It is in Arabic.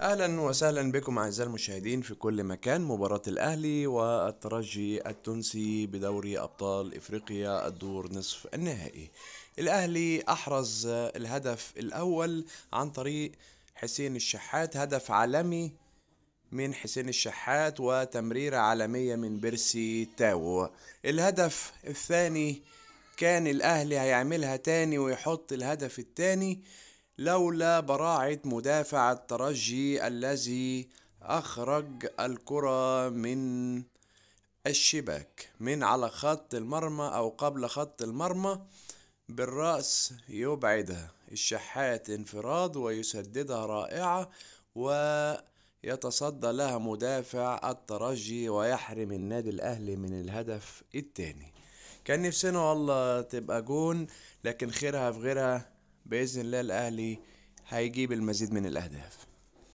اهلا وسهلا بكم اعزائي المشاهدين في كل مكان مباراة الاهلي والترجي التونسي بدوري ابطال افريقيا الدور نصف النهائي الاهلي احرز الهدف الاول عن طريق حسين الشحات هدف عالمي من حسين الشحات وتمريرة عالمية من بيرسي تاو الهدف الثاني كان الاهلي هيعملها تاني ويحط الهدف التاني لولا براعة مدافع الترجي الذي أخرج الكرة من الشباك من على خط المرمى أو قبل خط المرمى بالرأس يبعدها الشحات انفراد ويسددها رائعة ويتصدى لها مدافع الترجي ويحرم النادي الأهلي من الهدف التاني كان نفسنا والله تبقى جون لكن خيرها في غيرها باذن الله الاهلي هيجيب المزيد من الاهداف